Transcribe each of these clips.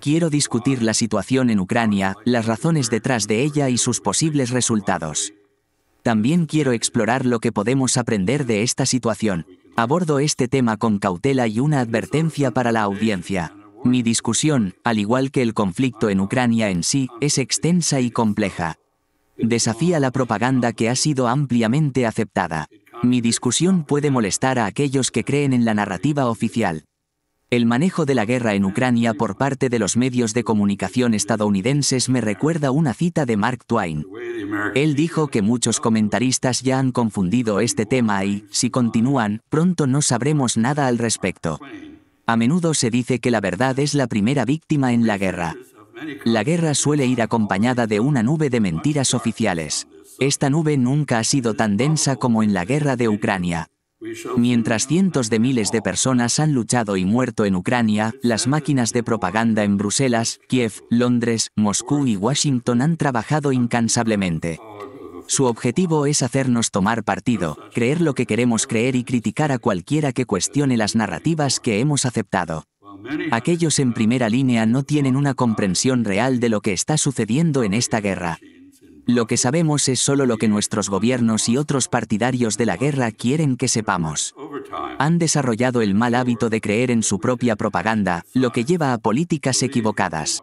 Quiero discutir la situación en Ucrania, las razones detrás de ella y sus posibles resultados. También quiero explorar lo que podemos aprender de esta situación. Abordo este tema con cautela y una advertencia para la audiencia. Mi discusión, al igual que el conflicto en Ucrania en sí, es extensa y compleja. Desafía la propaganda que ha sido ampliamente aceptada. Mi discusión puede molestar a aquellos que creen en la narrativa oficial. El manejo de la guerra en Ucrania por parte de los medios de comunicación estadounidenses me recuerda una cita de Mark Twain. Él dijo que muchos comentaristas ya han confundido este tema y, si continúan, pronto no sabremos nada al respecto. A menudo se dice que la verdad es la primera víctima en la guerra. La guerra suele ir acompañada de una nube de mentiras oficiales. Esta nube nunca ha sido tan densa como en la guerra de Ucrania. Mientras cientos de miles de personas han luchado y muerto en Ucrania, las máquinas de propaganda en Bruselas, Kiev, Londres, Moscú y Washington han trabajado incansablemente. Su objetivo es hacernos tomar partido, creer lo que queremos creer y criticar a cualquiera que cuestione las narrativas que hemos aceptado. Aquellos en primera línea no tienen una comprensión real de lo que está sucediendo en esta guerra. Lo que sabemos es solo lo que nuestros gobiernos y otros partidarios de la guerra quieren que sepamos. Han desarrollado el mal hábito de creer en su propia propaganda, lo que lleva a políticas equivocadas.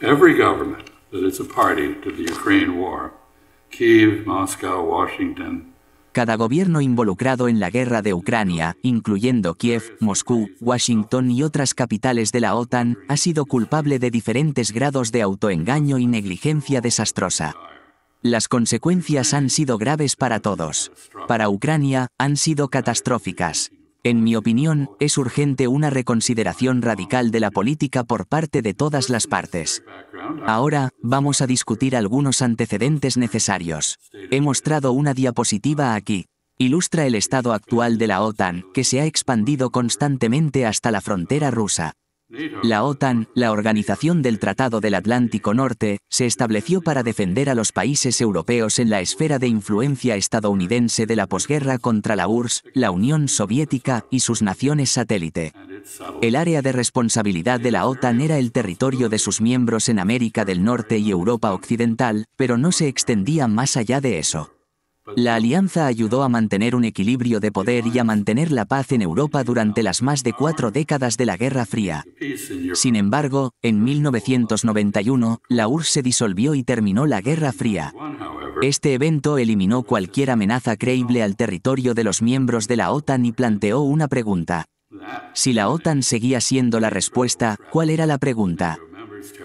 Every government that a party to the Ukraine war, Kiev, Moscow, Washington, cada gobierno involucrado en la guerra de Ucrania, incluyendo Kiev, Moscú, Washington y otras capitales de la OTAN, ha sido culpable de diferentes grados de autoengaño y negligencia desastrosa. Las consecuencias han sido graves para todos. Para Ucrania, han sido catastróficas. En mi opinión, es urgente una reconsideración radical de la política por parte de todas las partes. Ahora, vamos a discutir algunos antecedentes necesarios. He mostrado una diapositiva aquí. Ilustra el estado actual de la OTAN, que se ha expandido constantemente hasta la frontera rusa. La OTAN, la Organización del Tratado del Atlántico Norte, se estableció para defender a los países europeos en la esfera de influencia estadounidense de la posguerra contra la URSS, la Unión Soviética y sus naciones satélite. El área de responsabilidad de la OTAN era el territorio de sus miembros en América del Norte y Europa Occidental, pero no se extendía más allá de eso. La alianza ayudó a mantener un equilibrio de poder y a mantener la paz en Europa durante las más de cuatro décadas de la Guerra Fría. Sin embargo, en 1991, la URSS se disolvió y terminó la Guerra Fría. Este evento eliminó cualquier amenaza creíble al territorio de los miembros de la OTAN y planteó una pregunta. Si la OTAN seguía siendo la respuesta, ¿cuál era la pregunta?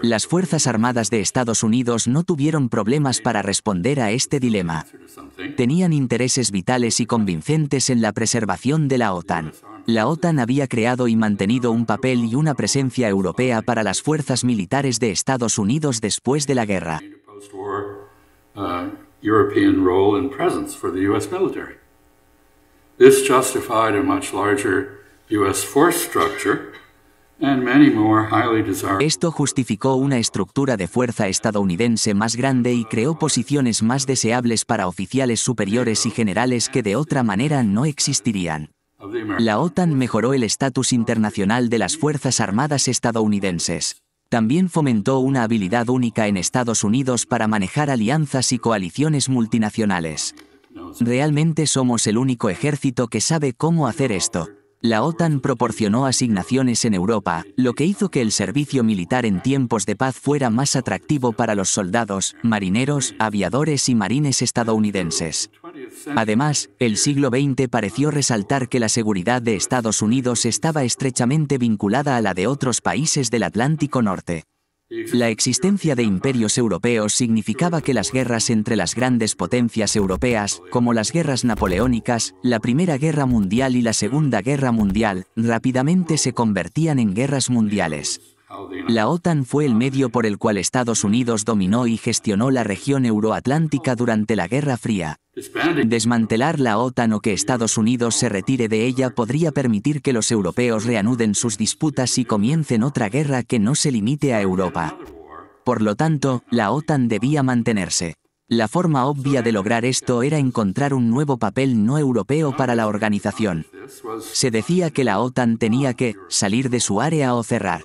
Las Fuerzas Armadas de Estados Unidos no tuvieron problemas para responder a este dilema. Tenían intereses vitales y convincentes en la preservación de la OTAN. La OTAN había creado y mantenido un papel y una presencia europea para las fuerzas militares de Estados Unidos después de la guerra. This justified a much larger US force esto justificó una estructura de fuerza estadounidense más grande y creó posiciones más deseables para oficiales superiores y generales que de otra manera no existirían. La OTAN mejoró el estatus internacional de las Fuerzas Armadas estadounidenses. También fomentó una habilidad única en Estados Unidos para manejar alianzas y coaliciones multinacionales. Realmente somos el único ejército que sabe cómo hacer esto la OTAN proporcionó asignaciones en Europa, lo que hizo que el servicio militar en tiempos de paz fuera más atractivo para los soldados, marineros, aviadores y marines estadounidenses. Además, el siglo XX pareció resaltar que la seguridad de Estados Unidos estaba estrechamente vinculada a la de otros países del Atlántico Norte. La existencia de imperios europeos significaba que las guerras entre las grandes potencias europeas, como las guerras napoleónicas, la Primera Guerra Mundial y la Segunda Guerra Mundial, rápidamente se convertían en guerras mundiales. La OTAN fue el medio por el cual Estados Unidos dominó y gestionó la región euroatlántica durante la Guerra Fría. Desmantelar la OTAN o que Estados Unidos se retire de ella podría permitir que los europeos reanuden sus disputas y comiencen otra guerra que no se limite a Europa. Por lo tanto, la OTAN debía mantenerse. La forma obvia de lograr esto era encontrar un nuevo papel no europeo para la organización. Se decía que la OTAN tenía que salir de su área o cerrar.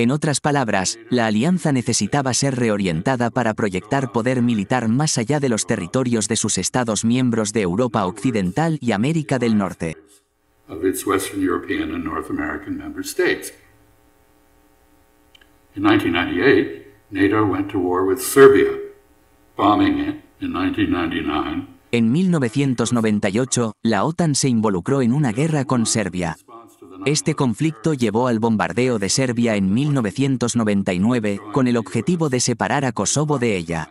En otras palabras, la alianza necesitaba ser reorientada para proyectar poder militar más allá de los territorios de sus estados miembros de Europa Occidental y América del Norte. En 1998, la OTAN se involucró en una guerra con Serbia. Este conflicto llevó al bombardeo de Serbia en 1999, con el objetivo de separar a Kosovo de ella.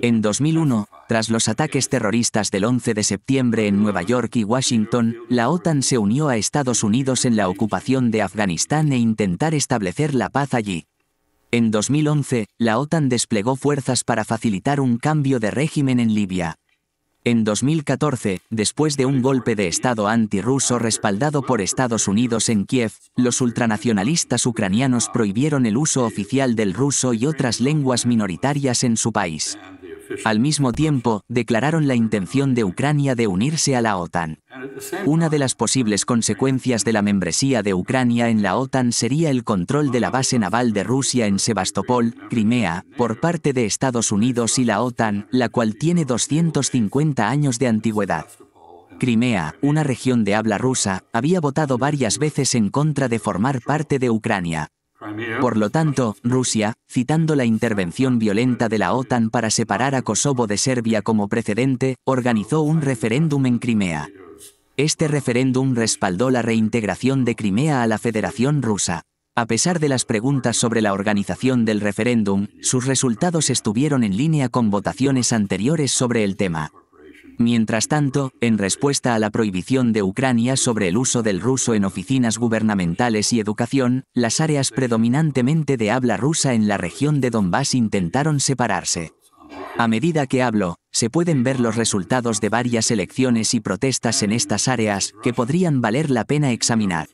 En 2001, tras los ataques terroristas del 11 de septiembre en Nueva York y Washington, la OTAN se unió a Estados Unidos en la ocupación de Afganistán e intentar establecer la paz allí. En 2011, la OTAN desplegó fuerzas para facilitar un cambio de régimen en Libia. En 2014, después de un golpe de Estado antirruso respaldado por Estados Unidos en Kiev, los ultranacionalistas ucranianos prohibieron el uso oficial del ruso y otras lenguas minoritarias en su país. Al mismo tiempo, declararon la intención de Ucrania de unirse a la OTAN. Una de las posibles consecuencias de la membresía de Ucrania en la OTAN sería el control de la base naval de Rusia en Sebastopol, Crimea, por parte de Estados Unidos y la OTAN, la cual tiene 250 años de antigüedad. Crimea, una región de habla rusa, había votado varias veces en contra de formar parte de Ucrania, por lo tanto, Rusia, citando la intervención violenta de la OTAN para separar a Kosovo de Serbia como precedente, organizó un referéndum en Crimea. Este referéndum respaldó la reintegración de Crimea a la Federación Rusa. A pesar de las preguntas sobre la organización del referéndum, sus resultados estuvieron en línea con votaciones anteriores sobre el tema. Mientras tanto, en respuesta a la prohibición de Ucrania sobre el uso del ruso en oficinas gubernamentales y educación, las áreas predominantemente de habla rusa en la región de Donbass intentaron separarse. A medida que hablo, se pueden ver los resultados de varias elecciones y protestas en estas áreas que podrían valer la pena examinar.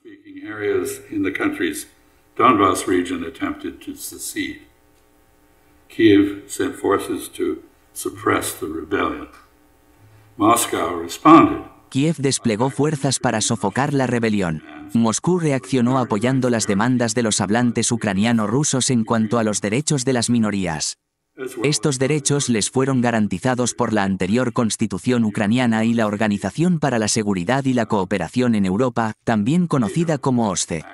Kiev sent forces to suppress the rebellion. Kiev desplegó fuerzas para sofocar la rebelión. Moscú reaccionó apoyando las demandas de los hablantes ucraniano-rusos en cuanto a los derechos de las minorías. Estos derechos les fueron garantizados por la anterior constitución ucraniana y la Organización para la Seguridad y la Cooperación en Europa, también conocida como OSCE.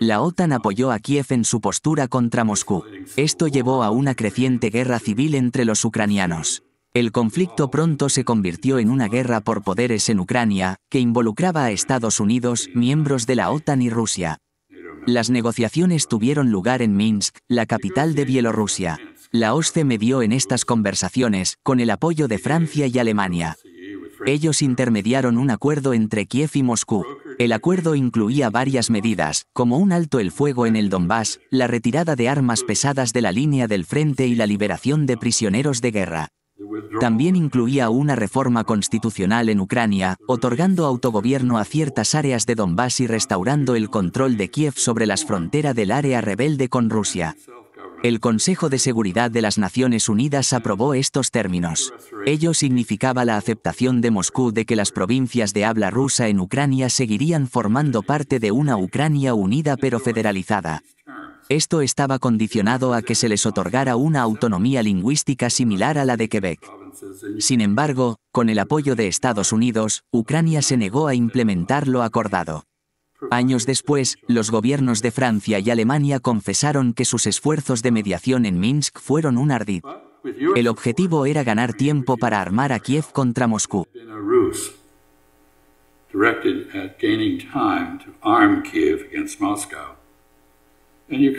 La OTAN apoyó a Kiev en su postura contra Moscú. Esto llevó a una creciente guerra civil entre los ucranianos. El conflicto pronto se convirtió en una guerra por poderes en Ucrania, que involucraba a Estados Unidos, miembros de la OTAN y Rusia. Las negociaciones tuvieron lugar en Minsk, la capital de Bielorrusia. La OSCE medió en estas conversaciones, con el apoyo de Francia y Alemania. Ellos intermediaron un acuerdo entre Kiev y Moscú. El acuerdo incluía varias medidas, como un alto el fuego en el Donbass, la retirada de armas pesadas de la línea del frente y la liberación de prisioneros de guerra. También incluía una reforma constitucional en Ucrania, otorgando autogobierno a ciertas áreas de Donbass y restaurando el control de Kiev sobre las fronteras del área rebelde con Rusia. El Consejo de Seguridad de las Naciones Unidas aprobó estos términos. Ello significaba la aceptación de Moscú de que las provincias de habla rusa en Ucrania seguirían formando parte de una Ucrania unida pero federalizada. Esto estaba condicionado a que se les otorgara una autonomía lingüística similar a la de Quebec. Sin embargo, con el apoyo de Estados Unidos, Ucrania se negó a implementar lo acordado. Años después, los gobiernos de Francia y Alemania confesaron que sus esfuerzos de mediación en Minsk fueron un ardid. El objetivo era ganar tiempo para armar a Kiev contra Moscú. El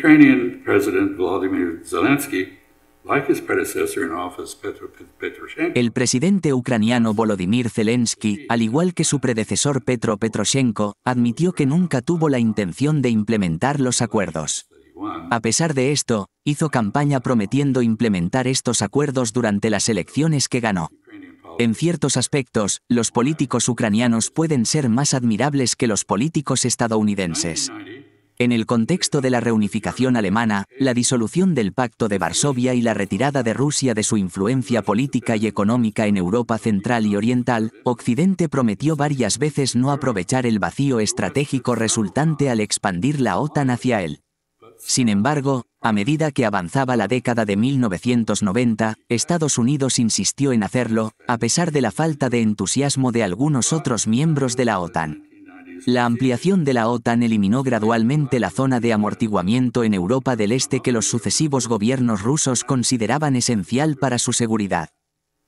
presidente ucraniano Volodymyr Zelensky, al igual que su predecesor Petro Petroshenko, admitió que nunca tuvo la intención de implementar los acuerdos. A pesar de esto, hizo campaña prometiendo implementar estos acuerdos durante las elecciones que ganó. En ciertos aspectos, los políticos ucranianos pueden ser más admirables que los políticos estadounidenses. En el contexto de la reunificación alemana, la disolución del Pacto de Varsovia y la retirada de Rusia de su influencia política y económica en Europa Central y Oriental, Occidente prometió varias veces no aprovechar el vacío estratégico resultante al expandir la OTAN hacia él. Sin embargo, a medida que avanzaba la década de 1990, Estados Unidos insistió en hacerlo, a pesar de la falta de entusiasmo de algunos otros miembros de la OTAN. La ampliación de la OTAN eliminó gradualmente la zona de amortiguamiento en Europa del Este que los sucesivos gobiernos rusos consideraban esencial para su seguridad.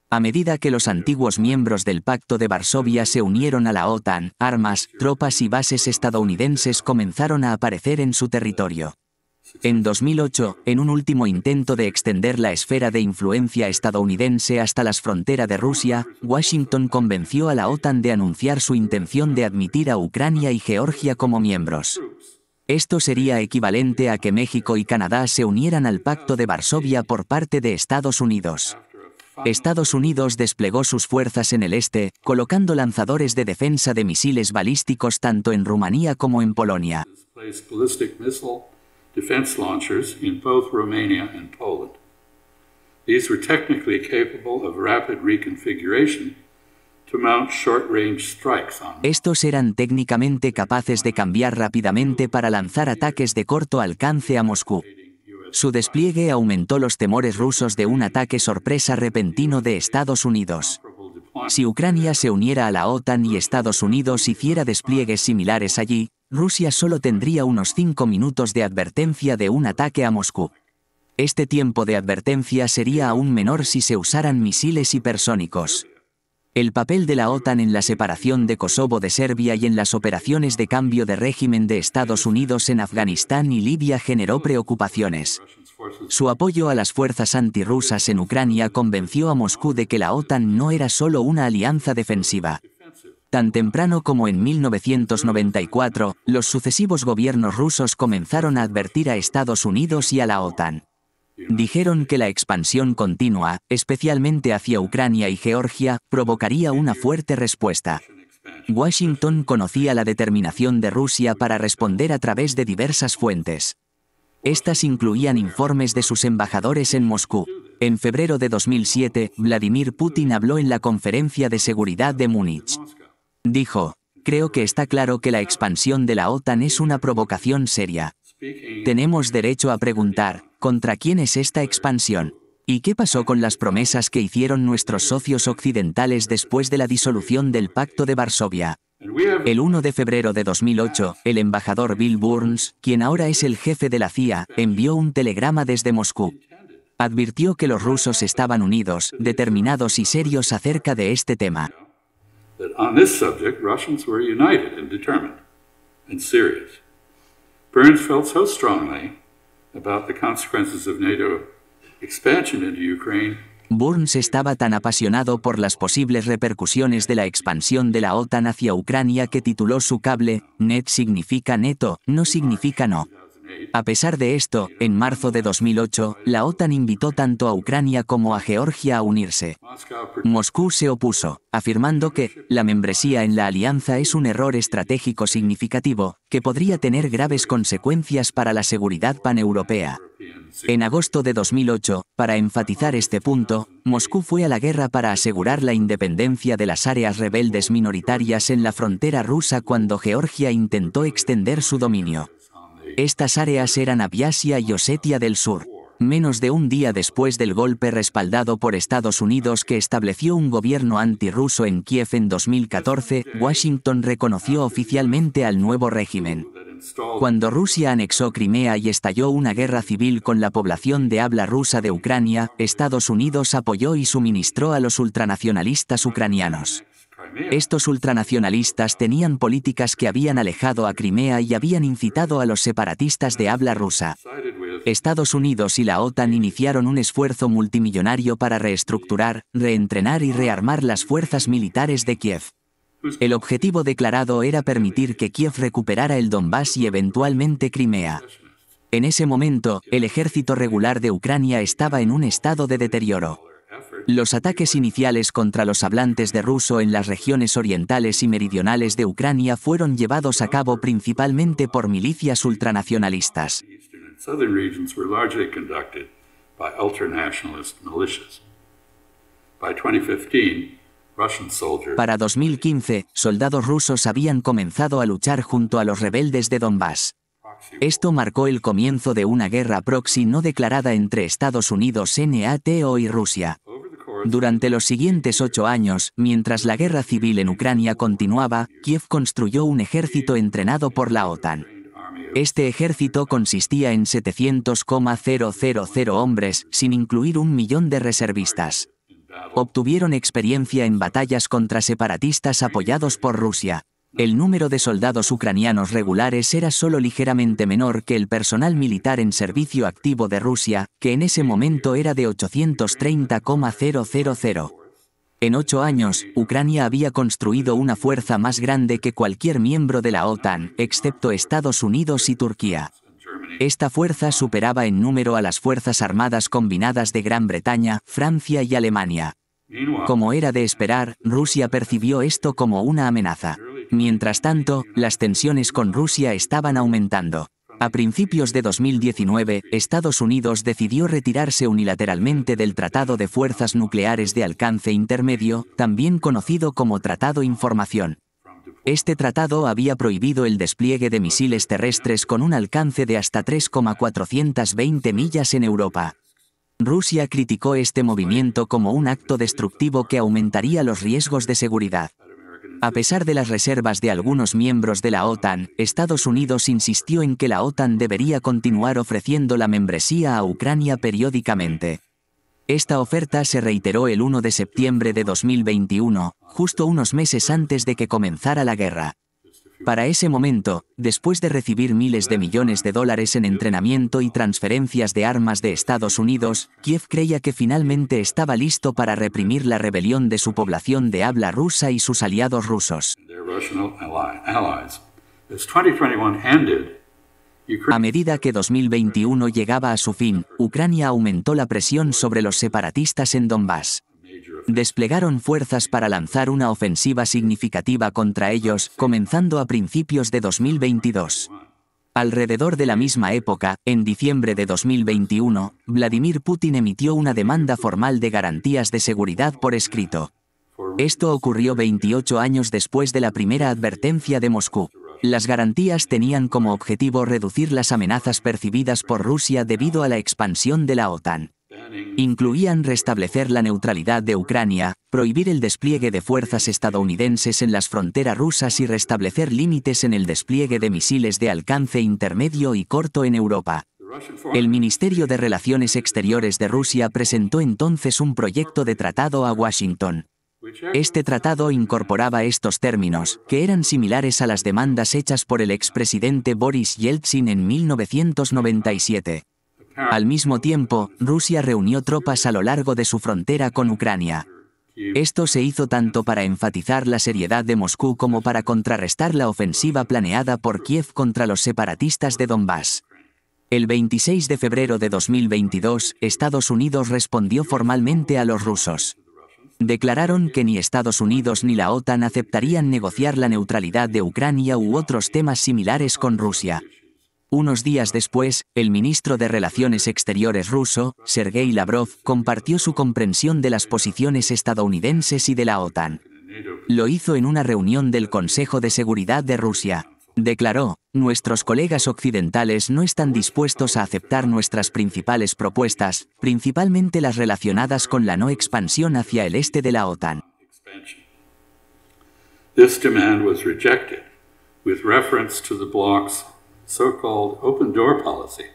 A medida que los antiguos miembros del Pacto de Varsovia se unieron a la OTAN, armas, tropas y bases estadounidenses comenzaron a aparecer en su territorio. En 2008, en un último intento de extender la esfera de influencia estadounidense hasta las fronteras de Rusia, Washington convenció a la OTAN de anunciar su intención de admitir a Ucrania y Georgia como miembros. Esto sería equivalente a que México y Canadá se unieran al Pacto de Varsovia por parte de Estados Unidos. Estados Unidos desplegó sus fuerzas en el este, colocando lanzadores de defensa de misiles balísticos tanto en Rumanía como en Polonia. Estos eran técnicamente capaces de cambiar rápidamente para lanzar ataques de corto alcance a Moscú. Su despliegue aumentó los temores rusos de un ataque sorpresa repentino de Estados Unidos. Si Ucrania se uniera a la OTAN y Estados Unidos hiciera despliegues similares allí, Rusia solo tendría unos cinco minutos de advertencia de un ataque a Moscú. Este tiempo de advertencia sería aún menor si se usaran misiles hipersónicos. El papel de la OTAN en la separación de Kosovo de Serbia y en las operaciones de cambio de régimen de Estados Unidos en Afganistán y Libia generó preocupaciones. Su apoyo a las fuerzas antirrusas en Ucrania convenció a Moscú de que la OTAN no era solo una alianza defensiva, Tan temprano como en 1994, los sucesivos gobiernos rusos comenzaron a advertir a Estados Unidos y a la OTAN. Dijeron que la expansión continua, especialmente hacia Ucrania y Georgia, provocaría una fuerte respuesta. Washington conocía la determinación de Rusia para responder a través de diversas fuentes. Estas incluían informes de sus embajadores en Moscú. En febrero de 2007, Vladimir Putin habló en la Conferencia de Seguridad de Múnich. Dijo, creo que está claro que la expansión de la OTAN es una provocación seria. Tenemos derecho a preguntar, ¿contra quién es esta expansión? ¿Y qué pasó con las promesas que hicieron nuestros socios occidentales después de la disolución del Pacto de Varsovia? El 1 de febrero de 2008, el embajador Bill Burns, quien ahora es el jefe de la CIA, envió un telegrama desde Moscú. Advirtió que los rusos estaban unidos, determinados y serios acerca de este tema. Burns Burns estaba tan apasionado por las posibles repercusiones de la expansión de la OTAN hacia Ucrania que tituló su cable, Net significa neto, no significa no. A pesar de esto, en marzo de 2008, la OTAN invitó tanto a Ucrania como a Georgia a unirse. Moscú se opuso, afirmando que la membresía en la alianza es un error estratégico significativo, que podría tener graves consecuencias para la seguridad paneuropea. En agosto de 2008, para enfatizar este punto, Moscú fue a la guerra para asegurar la independencia de las áreas rebeldes minoritarias en la frontera rusa cuando Georgia intentó extender su dominio. Estas áreas eran Abjasia y Osetia del Sur. Menos de un día después del golpe respaldado por Estados Unidos que estableció un gobierno antirruso en Kiev en 2014, Washington reconoció oficialmente al nuevo régimen. Cuando Rusia anexó Crimea y estalló una guerra civil con la población de habla rusa de Ucrania, Estados Unidos apoyó y suministró a los ultranacionalistas ucranianos. Estos ultranacionalistas tenían políticas que habían alejado a Crimea y habían incitado a los separatistas de habla rusa. Estados Unidos y la OTAN iniciaron un esfuerzo multimillonario para reestructurar, reentrenar y rearmar las fuerzas militares de Kiev. El objetivo declarado era permitir que Kiev recuperara el Donbass y eventualmente Crimea. En ese momento, el ejército regular de Ucrania estaba en un estado de deterioro. Los ataques iniciales contra los hablantes de ruso en las regiones orientales y meridionales de Ucrania fueron llevados a cabo principalmente por milicias ultranacionalistas. Para 2015, soldados rusos habían comenzado a luchar junto a los rebeldes de Donbass. Esto marcó el comienzo de una guerra proxy no declarada entre Estados Unidos, NATO y Rusia. Durante los siguientes ocho años, mientras la guerra civil en Ucrania continuaba, Kiev construyó un ejército entrenado por la OTAN. Este ejército consistía en 700,000 hombres, sin incluir un millón de reservistas. Obtuvieron experiencia en batallas contra separatistas apoyados por Rusia, el número de soldados ucranianos regulares era solo ligeramente menor que el personal militar en servicio activo de Rusia, que en ese momento era de 830,000. En ocho años, Ucrania había construido una fuerza más grande que cualquier miembro de la OTAN, excepto Estados Unidos y Turquía. Esta fuerza superaba en número a las Fuerzas Armadas Combinadas de Gran Bretaña, Francia y Alemania. Como era de esperar, Rusia percibió esto como una amenaza. Mientras tanto, las tensiones con Rusia estaban aumentando. A principios de 2019, Estados Unidos decidió retirarse unilateralmente del Tratado de Fuerzas Nucleares de Alcance Intermedio, también conocido como Tratado Información. Este tratado había prohibido el despliegue de misiles terrestres con un alcance de hasta 3,420 millas en Europa. Rusia criticó este movimiento como un acto destructivo que aumentaría los riesgos de seguridad. A pesar de las reservas de algunos miembros de la OTAN, Estados Unidos insistió en que la OTAN debería continuar ofreciendo la membresía a Ucrania periódicamente. Esta oferta se reiteró el 1 de septiembre de 2021, justo unos meses antes de que comenzara la guerra. Para ese momento, después de recibir miles de millones de dólares en entrenamiento y transferencias de armas de Estados Unidos, Kiev creía que finalmente estaba listo para reprimir la rebelión de su población de habla rusa y sus aliados rusos. A medida que 2021 llegaba a su fin, Ucrania aumentó la presión sobre los separatistas en Donbass. Desplegaron fuerzas para lanzar una ofensiva significativa contra ellos, comenzando a principios de 2022. Alrededor de la misma época, en diciembre de 2021, Vladimir Putin emitió una demanda formal de garantías de seguridad por escrito. Esto ocurrió 28 años después de la primera advertencia de Moscú. Las garantías tenían como objetivo reducir las amenazas percibidas por Rusia debido a la expansión de la OTAN. Incluían restablecer la neutralidad de Ucrania, prohibir el despliegue de fuerzas estadounidenses en las fronteras rusas y restablecer límites en el despliegue de misiles de alcance intermedio y corto en Europa. El Ministerio de Relaciones Exteriores de Rusia presentó entonces un proyecto de tratado a Washington. Este tratado incorporaba estos términos, que eran similares a las demandas hechas por el expresidente Boris Yeltsin en 1997. Ah. Al mismo tiempo, Rusia reunió tropas a lo largo de su frontera con Ucrania. Esto se hizo tanto para enfatizar la seriedad de Moscú como para contrarrestar la ofensiva planeada por Kiev contra los separatistas de Donbass. El 26 de febrero de 2022, Estados Unidos respondió formalmente a los rusos. Declararon que ni Estados Unidos ni la OTAN aceptarían negociar la neutralidad de Ucrania u otros temas similares con Rusia. Unos días después, el ministro de Relaciones Exteriores ruso, Sergei Lavrov, compartió su comprensión de las posiciones estadounidenses y de la OTAN. Lo hizo en una reunión del Consejo de Seguridad de Rusia. Declaró, nuestros colegas occidentales no están dispuestos a aceptar nuestras principales propuestas, principalmente las relacionadas con la no expansión hacia el este de la OTAN. This demand was rejected, with reference to the bloc's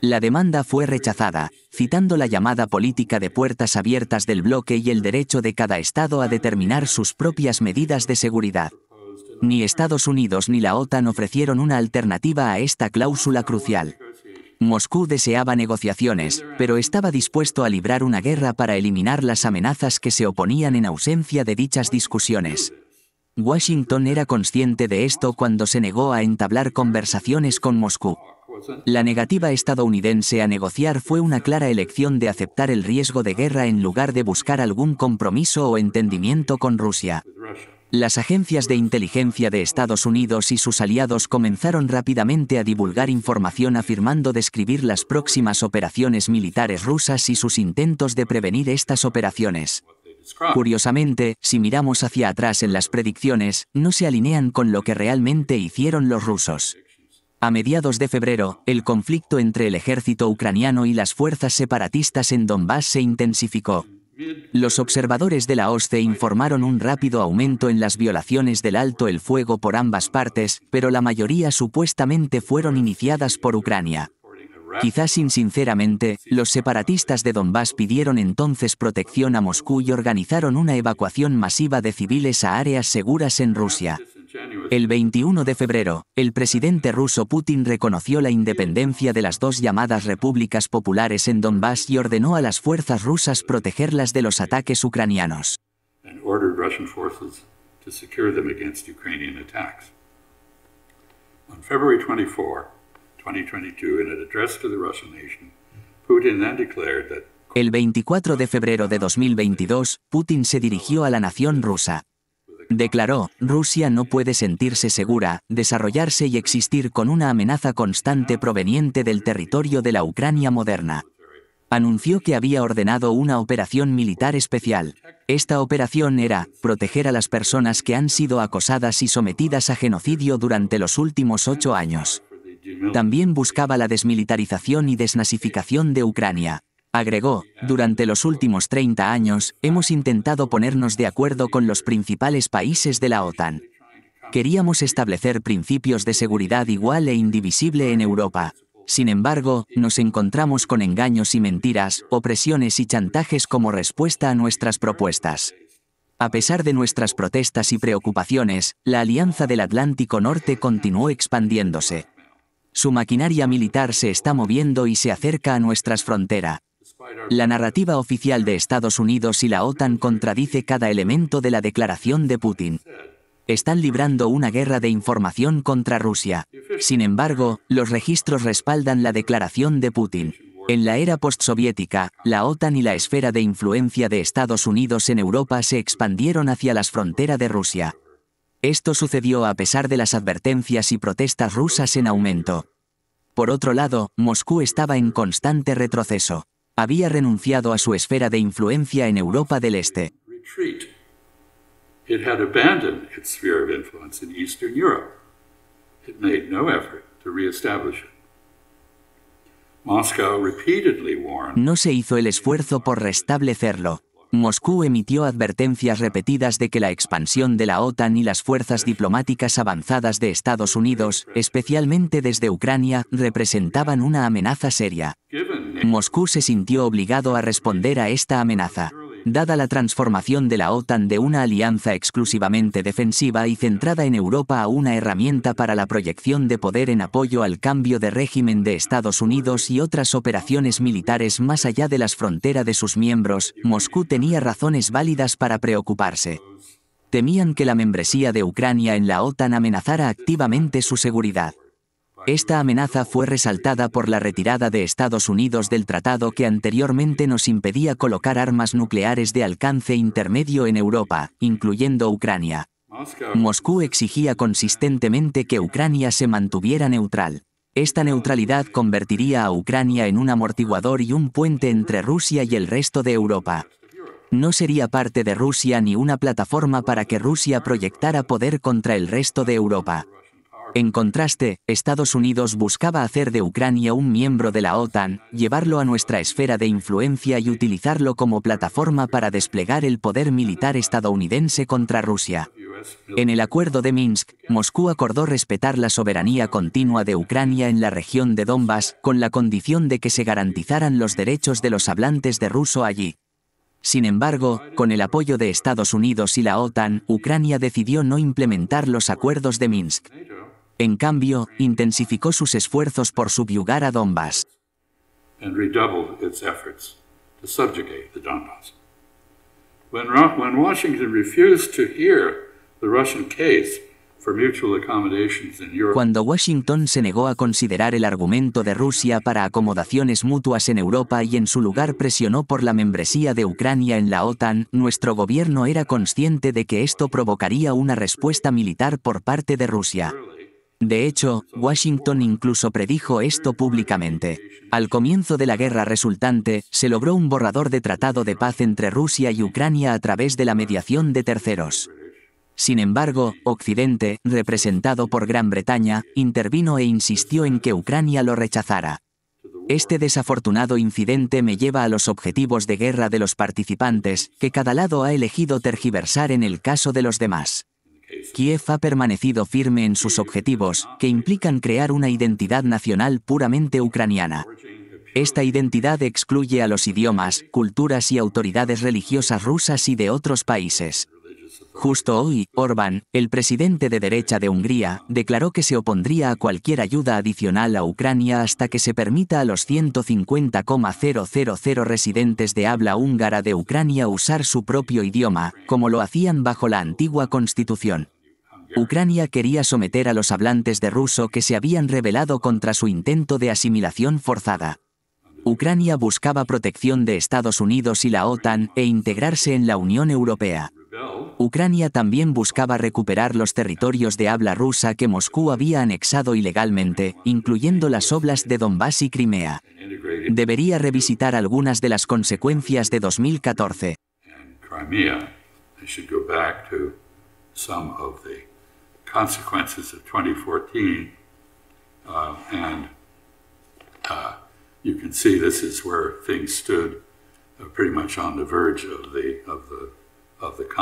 la demanda fue rechazada, citando la llamada política de puertas abiertas del bloque y el derecho de cada Estado a determinar sus propias medidas de seguridad. Ni Estados Unidos ni la OTAN ofrecieron una alternativa a esta cláusula crucial. Moscú deseaba negociaciones, pero estaba dispuesto a librar una guerra para eliminar las amenazas que se oponían en ausencia de dichas discusiones. Washington era consciente de esto cuando se negó a entablar conversaciones con Moscú. La negativa estadounidense a negociar fue una clara elección de aceptar el riesgo de guerra en lugar de buscar algún compromiso o entendimiento con Rusia. Las agencias de inteligencia de Estados Unidos y sus aliados comenzaron rápidamente a divulgar información afirmando describir las próximas operaciones militares rusas y sus intentos de prevenir estas operaciones. Curiosamente, si miramos hacia atrás en las predicciones, no se alinean con lo que realmente hicieron los rusos. A mediados de febrero, el conflicto entre el ejército ucraniano y las fuerzas separatistas en Donbass se intensificó. Los observadores de la OSCE informaron un rápido aumento en las violaciones del alto el fuego por ambas partes, pero la mayoría supuestamente fueron iniciadas por Ucrania. Quizás insinceramente, los separatistas de Donbass pidieron entonces protección a Moscú y organizaron una evacuación masiva de civiles a áreas seguras en Rusia. El 21 de febrero, el presidente ruso Putin reconoció la independencia de las dos llamadas repúblicas populares en Donbass y ordenó a las fuerzas rusas protegerlas de los ataques ucranianos el 24 de febrero de 2022, Putin se dirigió a la nación rusa. Declaró, Rusia no puede sentirse segura, desarrollarse y existir con una amenaza constante proveniente del territorio de la Ucrania moderna. Anunció que había ordenado una operación militar especial. Esta operación era, proteger a las personas que han sido acosadas y sometidas a genocidio durante los últimos ocho años. También buscaba la desmilitarización y desnazificación de Ucrania. Agregó, durante los últimos 30 años, hemos intentado ponernos de acuerdo con los principales países de la OTAN. Queríamos establecer principios de seguridad igual e indivisible en Europa. Sin embargo, nos encontramos con engaños y mentiras, opresiones y chantajes como respuesta a nuestras propuestas. A pesar de nuestras protestas y preocupaciones, la Alianza del Atlántico Norte continuó expandiéndose su maquinaria militar se está moviendo y se acerca a nuestras fronteras. La narrativa oficial de Estados Unidos y la OTAN contradice cada elemento de la declaración de Putin. Están librando una guerra de información contra Rusia. Sin embargo, los registros respaldan la declaración de Putin. En la era postsoviética, la OTAN y la esfera de influencia de Estados Unidos en Europa se expandieron hacia las fronteras de Rusia. Esto sucedió a pesar de las advertencias y protestas rusas en aumento. Por otro lado, Moscú estaba en constante retroceso. Había renunciado a su esfera de influencia en Europa del Este. No se hizo el esfuerzo por restablecerlo. Moscú emitió advertencias repetidas de que la expansión de la OTAN y las fuerzas diplomáticas avanzadas de Estados Unidos, especialmente desde Ucrania, representaban una amenaza seria. Moscú se sintió obligado a responder a esta amenaza dada la transformación de la OTAN de una alianza exclusivamente defensiva y centrada en Europa a una herramienta para la proyección de poder en apoyo al cambio de régimen de Estados Unidos y otras operaciones militares más allá de las fronteras de sus miembros, Moscú tenía razones válidas para preocuparse. Temían que la membresía de Ucrania en la OTAN amenazara activamente su seguridad. Esta amenaza fue resaltada por la retirada de Estados Unidos del tratado que anteriormente nos impedía colocar armas nucleares de alcance intermedio en Europa, incluyendo Ucrania. Moscú exigía consistentemente que Ucrania se mantuviera neutral. Esta neutralidad convertiría a Ucrania en un amortiguador y un puente entre Rusia y el resto de Europa. No sería parte de Rusia ni una plataforma para que Rusia proyectara poder contra el resto de Europa. En contraste, Estados Unidos buscaba hacer de Ucrania un miembro de la OTAN, llevarlo a nuestra esfera de influencia y utilizarlo como plataforma para desplegar el poder militar estadounidense contra Rusia. En el acuerdo de Minsk, Moscú acordó respetar la soberanía continua de Ucrania en la región de Donbass, con la condición de que se garantizaran los derechos de los hablantes de ruso allí. Sin embargo, con el apoyo de Estados Unidos y la OTAN, Ucrania decidió no implementar los acuerdos de Minsk. En cambio, intensificó sus esfuerzos por subyugar a Donbass. Cuando Washington se negó a considerar el argumento de Rusia para acomodaciones mutuas en Europa y en su lugar presionó por la membresía de Ucrania en la OTAN, nuestro gobierno era consciente de que esto provocaría una respuesta militar por parte de Rusia. De hecho, Washington incluso predijo esto públicamente. Al comienzo de la guerra resultante, se logró un borrador de tratado de paz entre Rusia y Ucrania a través de la mediación de terceros. Sin embargo, Occidente, representado por Gran Bretaña, intervino e insistió en que Ucrania lo rechazara. Este desafortunado incidente me lleva a los objetivos de guerra de los participantes, que cada lado ha elegido tergiversar en el caso de los demás. Kiev ha permanecido firme en sus objetivos, que implican crear una identidad nacional puramente ucraniana. Esta identidad excluye a los idiomas, culturas y autoridades religiosas rusas y de otros países. Justo hoy, Orbán, el presidente de derecha de Hungría, declaró que se opondría a cualquier ayuda adicional a Ucrania hasta que se permita a los 150,000 residentes de habla húngara de Ucrania usar su propio idioma, como lo hacían bajo la antigua constitución. Ucrania quería someter a los hablantes de ruso que se habían rebelado contra su intento de asimilación forzada. Ucrania buscaba protección de Estados Unidos y la OTAN e integrarse en la Unión Europea. Ucrania también buscaba recuperar los territorios de habla rusa que Moscú había anexado ilegalmente, incluyendo las oblas de Donbass y Crimea. Debería revisitar algunas de las consecuencias de 2014.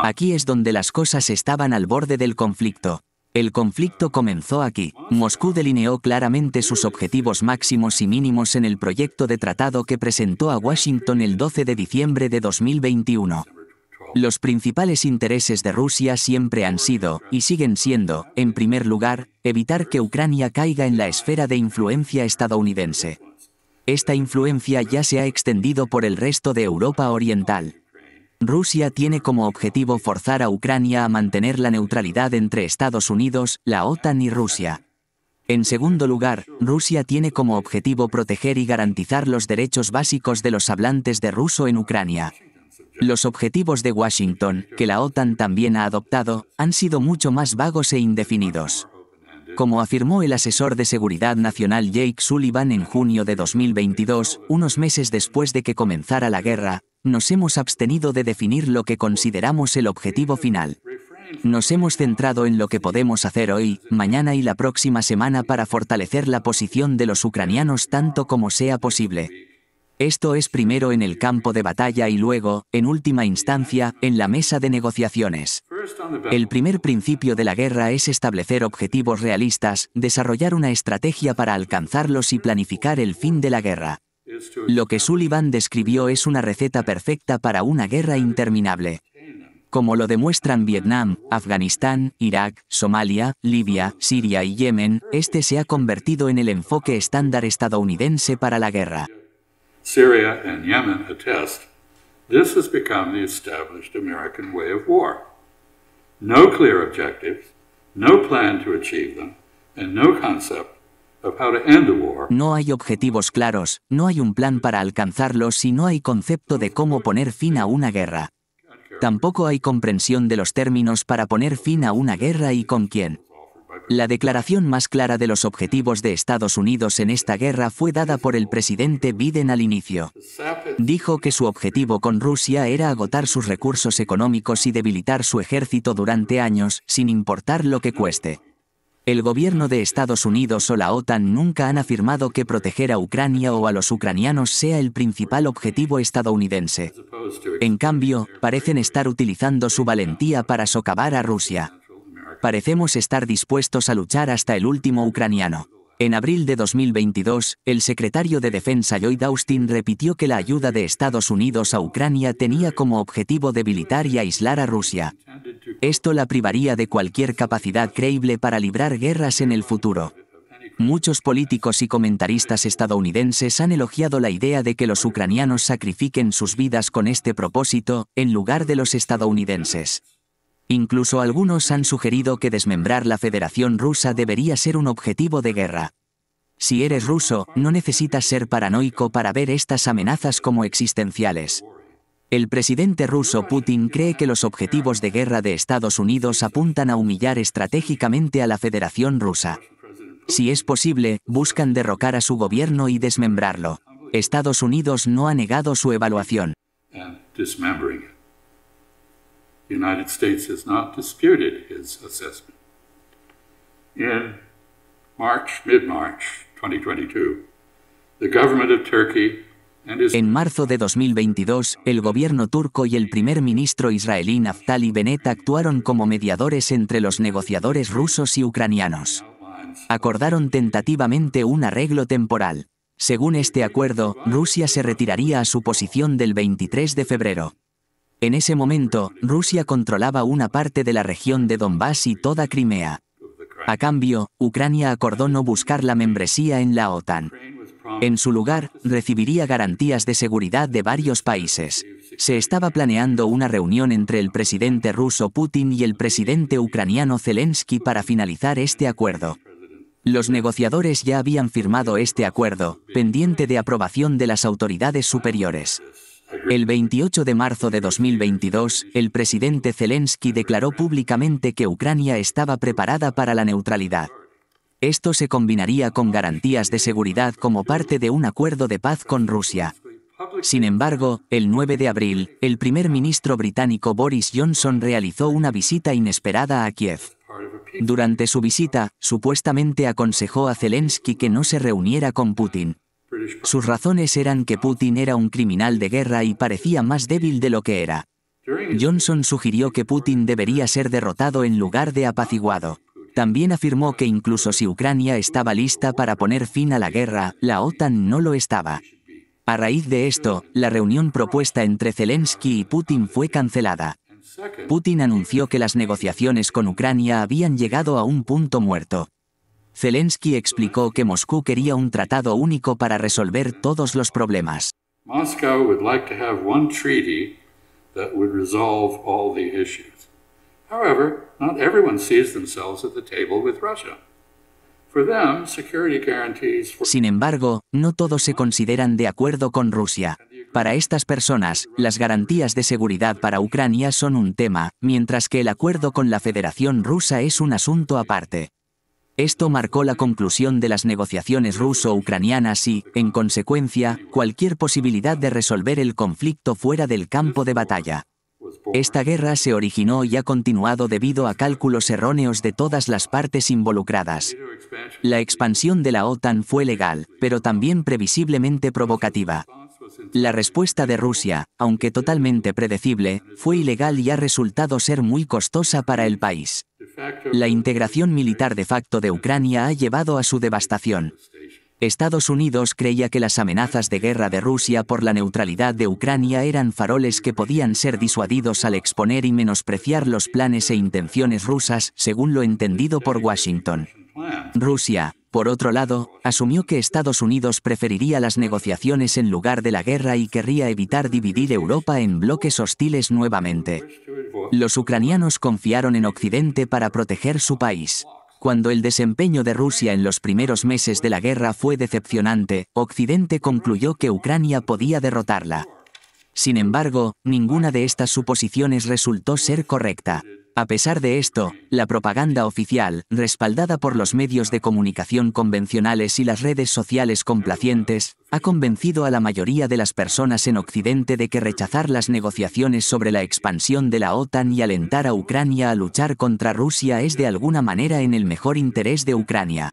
Aquí es donde las cosas estaban al borde del conflicto. El conflicto comenzó aquí. Moscú delineó claramente sus objetivos máximos y mínimos en el proyecto de tratado que presentó a Washington el 12 de diciembre de 2021. Los principales intereses de Rusia siempre han sido, y siguen siendo, en primer lugar, evitar que Ucrania caiga en la esfera de influencia estadounidense. Esta influencia ya se ha extendido por el resto de Europa Oriental, Rusia tiene como objetivo forzar a Ucrania a mantener la neutralidad entre Estados Unidos, la OTAN y Rusia. En segundo lugar, Rusia tiene como objetivo proteger y garantizar los derechos básicos de los hablantes de ruso en Ucrania. Los objetivos de Washington, que la OTAN también ha adoptado, han sido mucho más vagos e indefinidos. Como afirmó el asesor de seguridad nacional Jake Sullivan en junio de 2022, unos meses después de que comenzara la guerra, nos hemos abstenido de definir lo que consideramos el objetivo final. Nos hemos centrado en lo que podemos hacer hoy, mañana y la próxima semana para fortalecer la posición de los ucranianos tanto como sea posible. Esto es primero en el campo de batalla y luego, en última instancia, en la mesa de negociaciones. El primer principio de la guerra es establecer objetivos realistas, desarrollar una estrategia para alcanzarlos y planificar el fin de la guerra. Lo que Sullivan describió es una receta perfecta para una guerra interminable. Como lo demuestran Vietnam, Afganistán, Irak, Somalia, Libia, Siria y Yemen, este se ha convertido en el enfoque estándar estadounidense para la guerra. Yemen No clear objectives, no plan to achieve them, and no concept no hay objetivos claros, no hay un plan para alcanzarlos y no hay concepto de cómo poner fin a una guerra. Tampoco hay comprensión de los términos para poner fin a una guerra y con quién. La declaración más clara de los objetivos de Estados Unidos en esta guerra fue dada por el presidente Biden al inicio. Dijo que su objetivo con Rusia era agotar sus recursos económicos y debilitar su ejército durante años, sin importar lo que cueste. El gobierno de Estados Unidos o la OTAN nunca han afirmado que proteger a Ucrania o a los ucranianos sea el principal objetivo estadounidense. En cambio, parecen estar utilizando su valentía para socavar a Rusia. Parecemos estar dispuestos a luchar hasta el último ucraniano. En abril de 2022, el secretario de Defensa Lloyd Austin repitió que la ayuda de Estados Unidos a Ucrania tenía como objetivo debilitar y aislar a Rusia. Esto la privaría de cualquier capacidad creíble para librar guerras en el futuro. Muchos políticos y comentaristas estadounidenses han elogiado la idea de que los ucranianos sacrifiquen sus vidas con este propósito, en lugar de los estadounidenses. Incluso algunos han sugerido que desmembrar la Federación rusa debería ser un objetivo de guerra. Si eres ruso, no necesitas ser paranoico para ver estas amenazas como existenciales. El presidente ruso Putin cree que los objetivos de guerra de Estados Unidos apuntan a humillar estratégicamente a la Federación rusa. Si es posible, buscan derrocar a su gobierno y desmembrarlo. Estados Unidos no ha negado su evaluación. En marzo de 2022, el gobierno turco y el primer ministro israelí Naftali Benet actuaron como mediadores entre los negociadores rusos y ucranianos. Acordaron tentativamente un arreglo temporal. Según este acuerdo, Rusia se retiraría a su posición del 23 de febrero. En ese momento, Rusia controlaba una parte de la región de Donbass y toda Crimea. A cambio, Ucrania acordó no buscar la membresía en la OTAN. En su lugar, recibiría garantías de seguridad de varios países. Se estaba planeando una reunión entre el presidente ruso Putin y el presidente ucraniano Zelensky para finalizar este acuerdo. Los negociadores ya habían firmado este acuerdo, pendiente de aprobación de las autoridades superiores. El 28 de marzo de 2022, el presidente Zelensky declaró públicamente que Ucrania estaba preparada para la neutralidad. Esto se combinaría con garantías de seguridad como parte de un acuerdo de paz con Rusia. Sin embargo, el 9 de abril, el primer ministro británico Boris Johnson realizó una visita inesperada a Kiev. Durante su visita, supuestamente aconsejó a Zelensky que no se reuniera con Putin, sus razones eran que Putin era un criminal de guerra y parecía más débil de lo que era. Johnson sugirió que Putin debería ser derrotado en lugar de apaciguado. También afirmó que incluso si Ucrania estaba lista para poner fin a la guerra, la OTAN no lo estaba. A raíz de esto, la reunión propuesta entre Zelensky y Putin fue cancelada. Putin anunció que las negociaciones con Ucrania habían llegado a un punto muerto. Zelensky explicó que Moscú quería un tratado único para resolver todos los problemas. Sin embargo, no todos se consideran de acuerdo con Rusia. Para estas personas, las garantías de seguridad para Ucrania son un tema, mientras que el acuerdo con la Federación Rusa es un asunto aparte. Esto marcó la conclusión de las negociaciones ruso-ucranianas y, en consecuencia, cualquier posibilidad de resolver el conflicto fuera del campo de batalla. Esta guerra se originó y ha continuado debido a cálculos erróneos de todas las partes involucradas. La expansión de la OTAN fue legal, pero también previsiblemente provocativa. La respuesta de Rusia, aunque totalmente predecible, fue ilegal y ha resultado ser muy costosa para el país. La integración militar de facto de Ucrania ha llevado a su devastación. Estados Unidos creía que las amenazas de guerra de Rusia por la neutralidad de Ucrania eran faroles que podían ser disuadidos al exponer y menospreciar los planes e intenciones rusas, según lo entendido por Washington. Rusia, por otro lado, asumió que Estados Unidos preferiría las negociaciones en lugar de la guerra y querría evitar dividir Europa en bloques hostiles nuevamente. Los ucranianos confiaron en Occidente para proteger su país. Cuando el desempeño de Rusia en los primeros meses de la guerra fue decepcionante, Occidente concluyó que Ucrania podía derrotarla. Sin embargo, ninguna de estas suposiciones resultó ser correcta. A pesar de esto, la propaganda oficial, respaldada por los medios de comunicación convencionales y las redes sociales complacientes, ha convencido a la mayoría de las personas en Occidente de que rechazar las negociaciones sobre la expansión de la OTAN y alentar a Ucrania a luchar contra Rusia es de alguna manera en el mejor interés de Ucrania.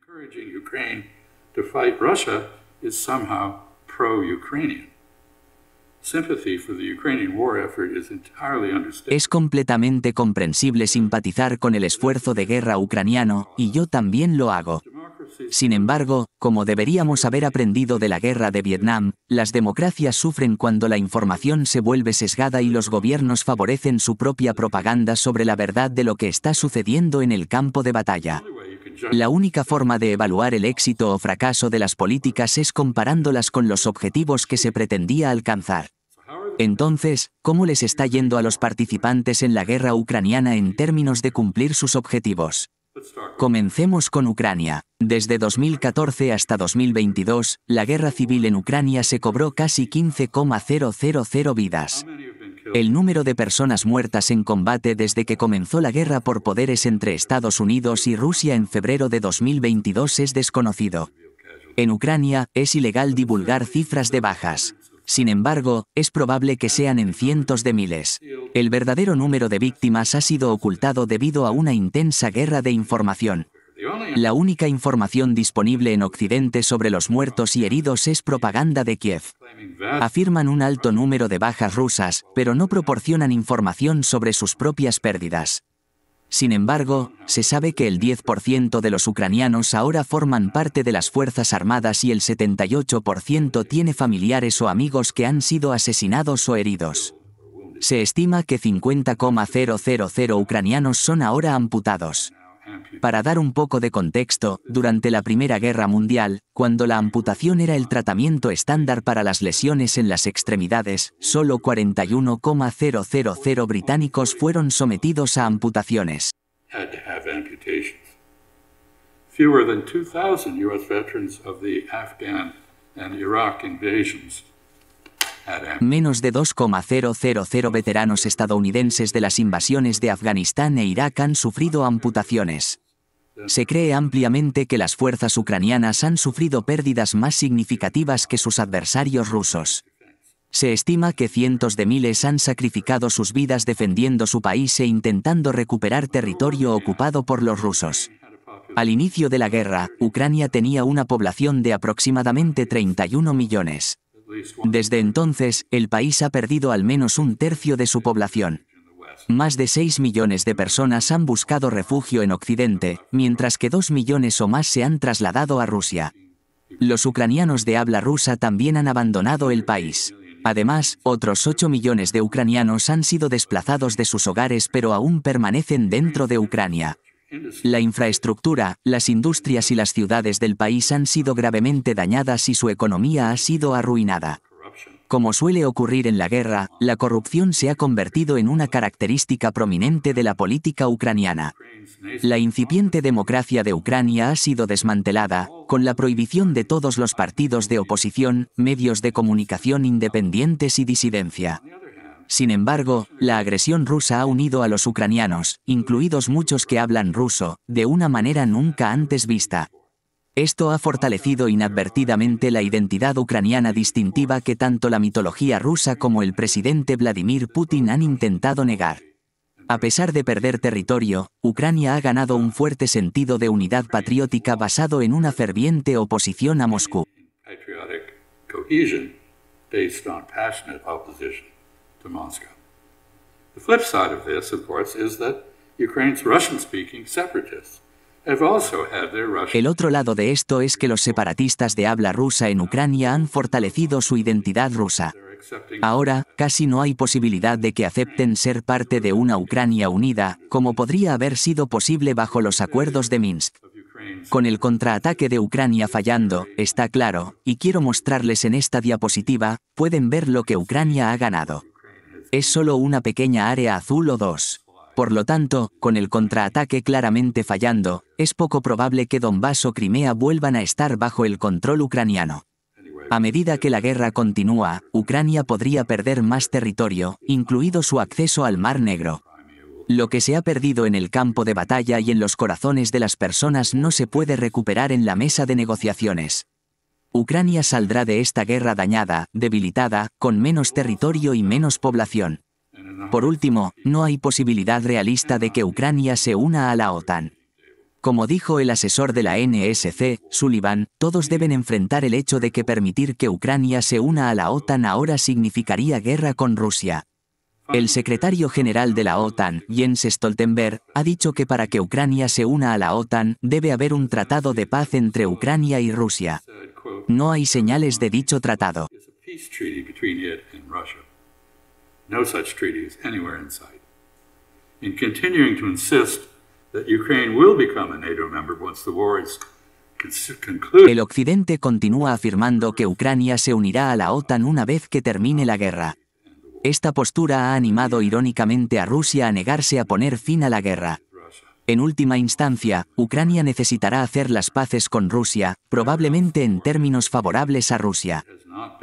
Es completamente comprensible simpatizar con el esfuerzo de guerra ucraniano, y yo también lo hago. Sin embargo, como deberíamos haber aprendido de la guerra de Vietnam, las democracias sufren cuando la información se vuelve sesgada y los gobiernos favorecen su propia propaganda sobre la verdad de lo que está sucediendo en el campo de batalla. La única forma de evaluar el éxito o fracaso de las políticas es comparándolas con los objetivos que se pretendía alcanzar. Entonces, ¿cómo les está yendo a los participantes en la guerra ucraniana en términos de cumplir sus objetivos? Comencemos con Ucrania. Desde 2014 hasta 2022, la guerra civil en Ucrania se cobró casi 15,000 vidas. El número de personas muertas en combate desde que comenzó la guerra por poderes entre Estados Unidos y Rusia en febrero de 2022 es desconocido. En Ucrania, es ilegal divulgar cifras de bajas. Sin embargo, es probable que sean en cientos de miles. El verdadero número de víctimas ha sido ocultado debido a una intensa guerra de información. La única información disponible en Occidente sobre los muertos y heridos es propaganda de Kiev. Afirman un alto número de bajas rusas, pero no proporcionan información sobre sus propias pérdidas. Sin embargo, se sabe que el 10% de los ucranianos ahora forman parte de las Fuerzas Armadas y el 78% tiene familiares o amigos que han sido asesinados o heridos. Se estima que 50,000 ucranianos son ahora amputados. Para dar un poco de contexto, durante la Primera Guerra Mundial, cuando la amputación era el tratamiento estándar para las lesiones en las extremidades, solo 41,000 británicos fueron sometidos a amputaciones. Menos de 2,000 veteranos estadounidenses de las invasiones de Afganistán e Irak han sufrido amputaciones. Se cree ampliamente que las fuerzas ucranianas han sufrido pérdidas más significativas que sus adversarios rusos. Se estima que cientos de miles han sacrificado sus vidas defendiendo su país e intentando recuperar territorio ocupado por los rusos. Al inicio de la guerra, Ucrania tenía una población de aproximadamente 31 millones. Desde entonces, el país ha perdido al menos un tercio de su población. Más de 6 millones de personas han buscado refugio en Occidente, mientras que 2 millones o más se han trasladado a Rusia. Los ucranianos de habla rusa también han abandonado el país. Además, otros 8 millones de ucranianos han sido desplazados de sus hogares pero aún permanecen dentro de Ucrania. La infraestructura, las industrias y las ciudades del país han sido gravemente dañadas y su economía ha sido arruinada. Como suele ocurrir en la guerra, la corrupción se ha convertido en una característica prominente de la política ucraniana. La incipiente democracia de Ucrania ha sido desmantelada, con la prohibición de todos los partidos de oposición, medios de comunicación independientes y disidencia. Sin embargo, la agresión rusa ha unido a los ucranianos, incluidos muchos que hablan ruso, de una manera nunca antes vista. Esto ha fortalecido inadvertidamente la identidad ucraniana distintiva que tanto la mitología rusa como el presidente Vladimir Putin han intentado negar. A pesar de perder territorio, Ucrania ha ganado un fuerte sentido de unidad patriótica basado en una ferviente oposición a Moscú. El otro lado de esto es que los separatistas de habla rusa en Ucrania han fortalecido su identidad rusa. Ahora, casi no hay posibilidad de que acepten ser parte de una Ucrania unida, como podría haber sido posible bajo los acuerdos de Minsk. Con el contraataque de Ucrania fallando, está claro, y quiero mostrarles en esta diapositiva, pueden ver lo que Ucrania ha ganado es solo una pequeña área azul o dos. Por lo tanto, con el contraataque claramente fallando, es poco probable que Donbass o Crimea vuelvan a estar bajo el control ucraniano. A medida que la guerra continúa, Ucrania podría perder más territorio, incluido su acceso al Mar Negro. Lo que se ha perdido en el campo de batalla y en los corazones de las personas no se puede recuperar en la mesa de negociaciones. Ucrania saldrá de esta guerra dañada, debilitada, con menos territorio y menos población. Por último, no hay posibilidad realista de que Ucrania se una a la OTAN. Como dijo el asesor de la NSC, Sullivan, todos deben enfrentar el hecho de que permitir que Ucrania se una a la OTAN ahora significaría guerra con Rusia. El secretario general de la OTAN, Jens Stoltenberg, ha dicho que para que Ucrania se una a la OTAN debe haber un tratado de paz entre Ucrania y Rusia. No hay señales de dicho tratado. el Occidente continúa afirmando que Ucrania se unirá a la OTAN una vez que termine la guerra. Esta postura ha animado irónicamente a Rusia a negarse a poner fin a la guerra. En última instancia, Ucrania necesitará hacer las paces con Rusia, probablemente en términos favorables a Rusia.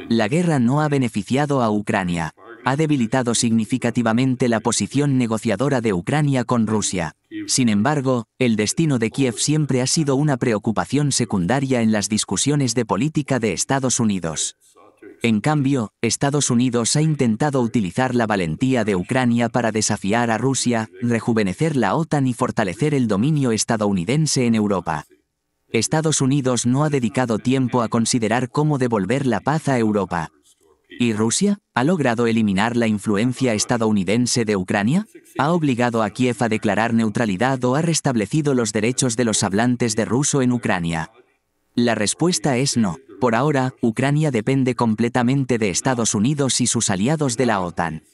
La guerra no ha beneficiado a Ucrania. Ha debilitado significativamente la posición negociadora de Ucrania con Rusia. Sin embargo, el destino de Kiev siempre ha sido una preocupación secundaria en las discusiones de política de Estados Unidos. En cambio, Estados Unidos ha intentado utilizar la valentía de Ucrania para desafiar a Rusia, rejuvenecer la OTAN y fortalecer el dominio estadounidense en Europa. Estados Unidos no ha dedicado tiempo a considerar cómo devolver la paz a Europa. ¿Y Rusia? ¿Ha logrado eliminar la influencia estadounidense de Ucrania? ¿Ha obligado a Kiev a declarar neutralidad o ha restablecido los derechos de los hablantes de ruso en Ucrania? La respuesta es no. Por ahora, Ucrania depende completamente de Estados Unidos y sus aliados de la OTAN.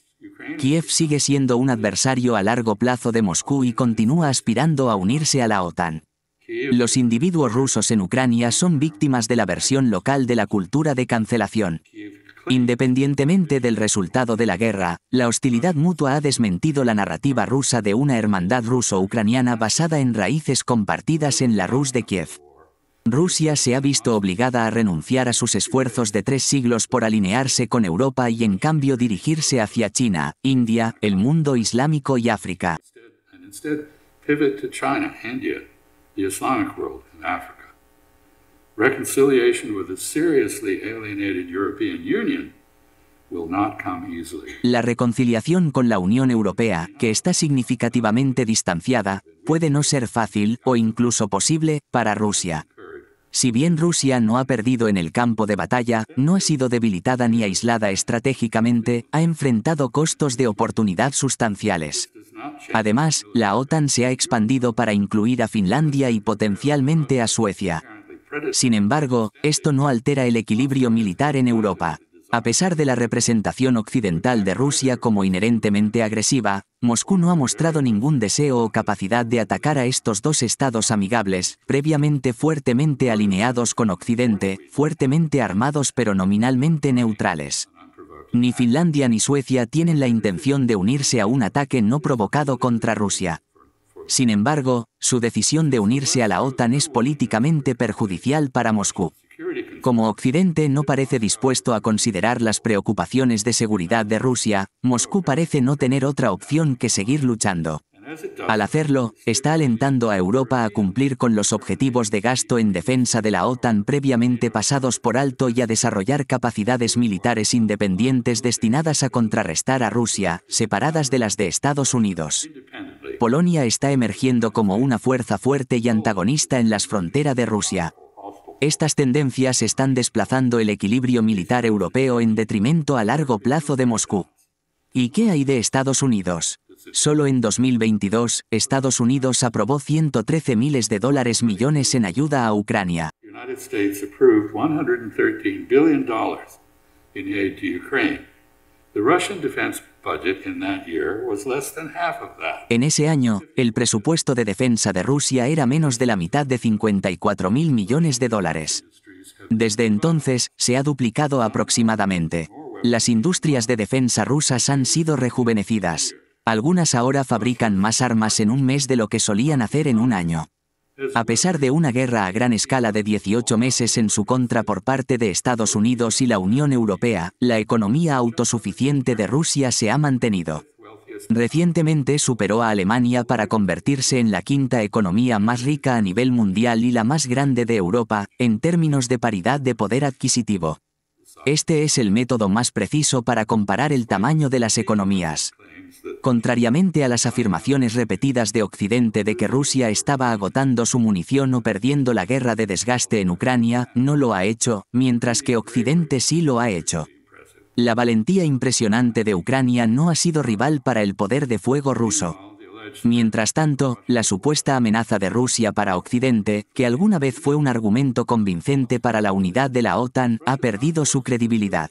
Kiev sigue siendo un adversario a largo plazo de Moscú y continúa aspirando a unirse a la OTAN. Los individuos rusos en Ucrania son víctimas de la versión local de la cultura de cancelación. Independientemente del resultado de la guerra, la hostilidad mutua ha desmentido la narrativa rusa de una hermandad ruso-ucraniana basada en raíces compartidas en la Rus de Kiev. Rusia se ha visto obligada a renunciar a sus esfuerzos de tres siglos por alinearse con Europa y en cambio dirigirse hacia China, India, el mundo islámico y África. La reconciliación con la Unión Europea, que está significativamente distanciada, puede no ser fácil, o incluso posible, para Rusia. Si bien Rusia no ha perdido en el campo de batalla, no ha sido debilitada ni aislada estratégicamente, ha enfrentado costos de oportunidad sustanciales. Además, la OTAN se ha expandido para incluir a Finlandia y potencialmente a Suecia. Sin embargo, esto no altera el equilibrio militar en Europa. A pesar de la representación occidental de Rusia como inherentemente agresiva, Moscú no ha mostrado ningún deseo o capacidad de atacar a estos dos estados amigables, previamente fuertemente alineados con Occidente, fuertemente armados pero nominalmente neutrales. Ni Finlandia ni Suecia tienen la intención de unirse a un ataque no provocado contra Rusia. Sin embargo, su decisión de unirse a la OTAN es políticamente perjudicial para Moscú. Como Occidente no parece dispuesto a considerar las preocupaciones de seguridad de Rusia, Moscú parece no tener otra opción que seguir luchando. Al hacerlo, está alentando a Europa a cumplir con los objetivos de gasto en defensa de la OTAN previamente pasados por alto y a desarrollar capacidades militares independientes destinadas a contrarrestar a Rusia, separadas de las de Estados Unidos. Polonia está emergiendo como una fuerza fuerte y antagonista en las fronteras de Rusia, estas tendencias están desplazando el equilibrio militar europeo en detrimento a largo plazo de Moscú. ¿Y qué hay de Estados Unidos? Solo en 2022, Estados Unidos aprobó 113 miles de dólares millones en ayuda a Ucrania. The Russian defense en ese año, el presupuesto de defensa de Rusia era menos de la mitad de 54 mil millones de dólares. Desde entonces, se ha duplicado aproximadamente. Las industrias de defensa rusas han sido rejuvenecidas. Algunas ahora fabrican más armas en un mes de lo que solían hacer en un año. A pesar de una guerra a gran escala de 18 meses en su contra por parte de Estados Unidos y la Unión Europea, la economía autosuficiente de Rusia se ha mantenido. Recientemente superó a Alemania para convertirse en la quinta economía más rica a nivel mundial y la más grande de Europa, en términos de paridad de poder adquisitivo. Este es el método más preciso para comparar el tamaño de las economías. Contrariamente a las afirmaciones repetidas de Occidente de que Rusia estaba agotando su munición o perdiendo la guerra de desgaste en Ucrania, no lo ha hecho, mientras que Occidente sí lo ha hecho. La valentía impresionante de Ucrania no ha sido rival para el poder de fuego ruso. Mientras tanto, la supuesta amenaza de Rusia para Occidente, que alguna vez fue un argumento convincente para la unidad de la OTAN, ha perdido su credibilidad.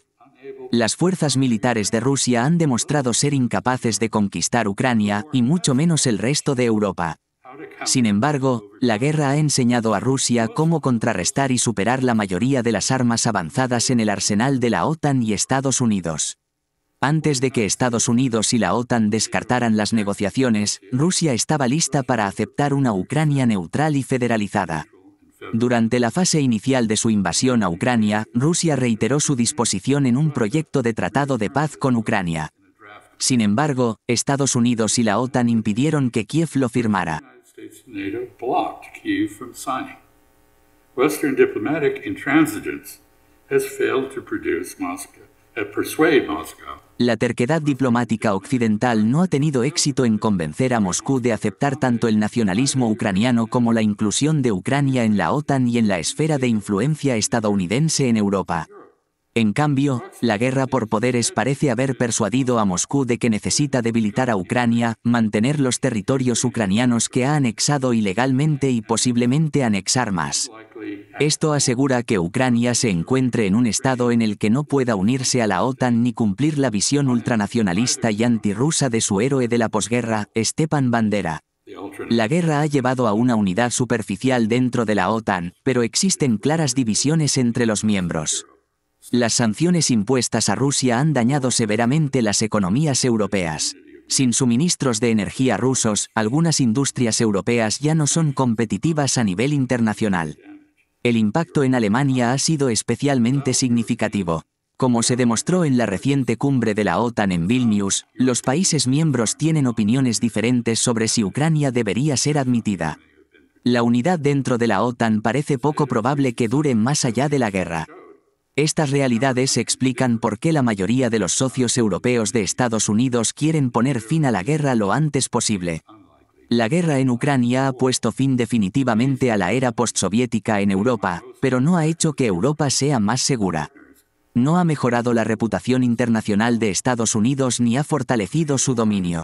Las fuerzas militares de Rusia han demostrado ser incapaces de conquistar Ucrania y mucho menos el resto de Europa. Sin embargo, la guerra ha enseñado a Rusia cómo contrarrestar y superar la mayoría de las armas avanzadas en el arsenal de la OTAN y Estados Unidos. Antes de que Estados Unidos y la OTAN descartaran las negociaciones, Rusia estaba lista para aceptar una Ucrania neutral y federalizada. Durante la fase inicial de su invasión a Ucrania, Rusia reiteró su disposición en un proyecto de tratado de paz con Ucrania. Sin embargo, Estados Unidos y la OTAN impidieron que Kiev lo firmara. Western diplomatic intransigence has failed to produce uh, persuade Moscow la terquedad diplomática occidental no ha tenido éxito en convencer a Moscú de aceptar tanto el nacionalismo ucraniano como la inclusión de Ucrania en la OTAN y en la esfera de influencia estadounidense en Europa. En cambio, la guerra por poderes parece haber persuadido a Moscú de que necesita debilitar a Ucrania, mantener los territorios ucranianos que ha anexado ilegalmente y posiblemente anexar más. Esto asegura que Ucrania se encuentre en un estado en el que no pueda unirse a la OTAN ni cumplir la visión ultranacionalista y antirrusa de su héroe de la posguerra, Stepan Bandera. La guerra ha llevado a una unidad superficial dentro de la OTAN, pero existen claras divisiones entre los miembros. Las sanciones impuestas a Rusia han dañado severamente las economías europeas. Sin suministros de energía rusos, algunas industrias europeas ya no son competitivas a nivel internacional. El impacto en Alemania ha sido especialmente significativo. Como se demostró en la reciente cumbre de la OTAN en Vilnius, los países miembros tienen opiniones diferentes sobre si Ucrania debería ser admitida. La unidad dentro de la OTAN parece poco probable que dure más allá de la guerra. Estas realidades explican por qué la mayoría de los socios europeos de Estados Unidos quieren poner fin a la guerra lo antes posible. La guerra en Ucrania ha puesto fin definitivamente a la era postsoviética en Europa, pero no ha hecho que Europa sea más segura. No ha mejorado la reputación internacional de Estados Unidos ni ha fortalecido su dominio.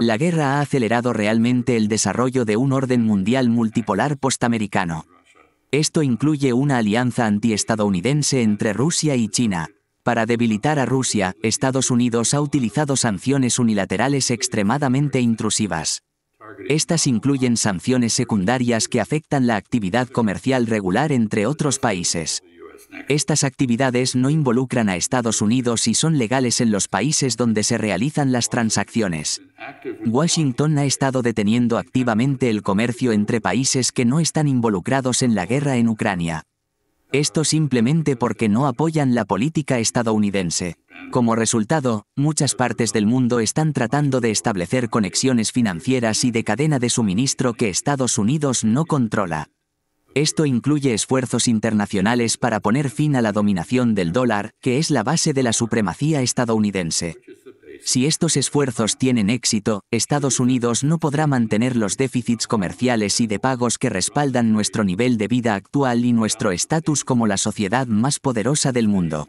La guerra ha acelerado realmente el desarrollo de un orden mundial multipolar postamericano. Esto incluye una alianza antiestadounidense entre Rusia y China. Para debilitar a Rusia, Estados Unidos ha utilizado sanciones unilaterales extremadamente intrusivas. Estas incluyen sanciones secundarias que afectan la actividad comercial regular entre otros países. Estas actividades no involucran a Estados Unidos y son legales en los países donde se realizan las transacciones. Washington ha estado deteniendo activamente el comercio entre países que no están involucrados en la guerra en Ucrania. Esto simplemente porque no apoyan la política estadounidense. Como resultado, muchas partes del mundo están tratando de establecer conexiones financieras y de cadena de suministro que Estados Unidos no controla. Esto incluye esfuerzos internacionales para poner fin a la dominación del dólar, que es la base de la supremacía estadounidense. Si estos esfuerzos tienen éxito, Estados Unidos no podrá mantener los déficits comerciales y de pagos que respaldan nuestro nivel de vida actual y nuestro estatus como la sociedad más poderosa del mundo.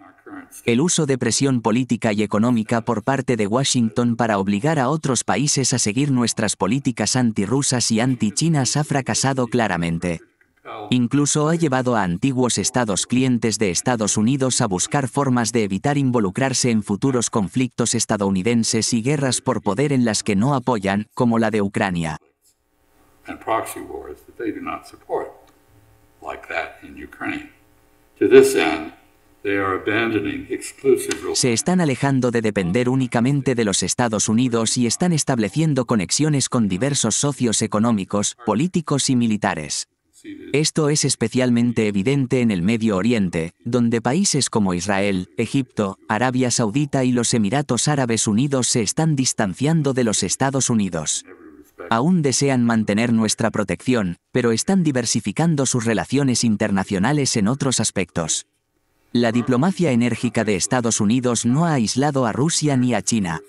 El uso de presión política y económica por parte de Washington para obligar a otros países a seguir nuestras políticas antirrusas y antichinas ha fracasado claramente. Incluso ha llevado a antiguos estados clientes de Estados Unidos a buscar formas de evitar involucrarse en futuros conflictos estadounidenses y guerras por poder en las que no apoyan, como la de Ucrania. Se están alejando de depender únicamente de los Estados Unidos y están estableciendo conexiones con diversos socios económicos, políticos y militares. Esto es especialmente evidente en el Medio Oriente, donde países como Israel, Egipto, Arabia Saudita y los Emiratos Árabes Unidos se están distanciando de los Estados Unidos. Aún desean mantener nuestra protección, pero están diversificando sus relaciones internacionales en otros aspectos. La diplomacia enérgica de Estados Unidos no ha aislado a Rusia ni a China.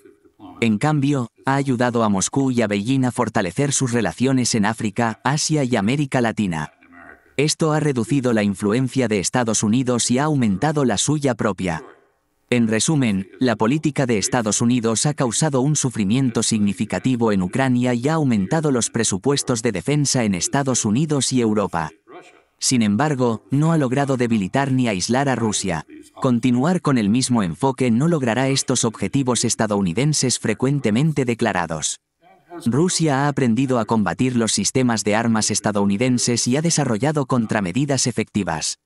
En cambio, ha ayudado a Moscú y a Beijing a fortalecer sus relaciones en África, Asia y América Latina. Esto ha reducido la influencia de Estados Unidos y ha aumentado la suya propia. En resumen, la política de Estados Unidos ha causado un sufrimiento significativo en Ucrania y ha aumentado los presupuestos de defensa en Estados Unidos y Europa. Sin embargo, no ha logrado debilitar ni aislar a Rusia. Continuar con el mismo enfoque no logrará estos objetivos estadounidenses frecuentemente declarados. Rusia ha aprendido a combatir los sistemas de armas estadounidenses y ha desarrollado contramedidas efectivas.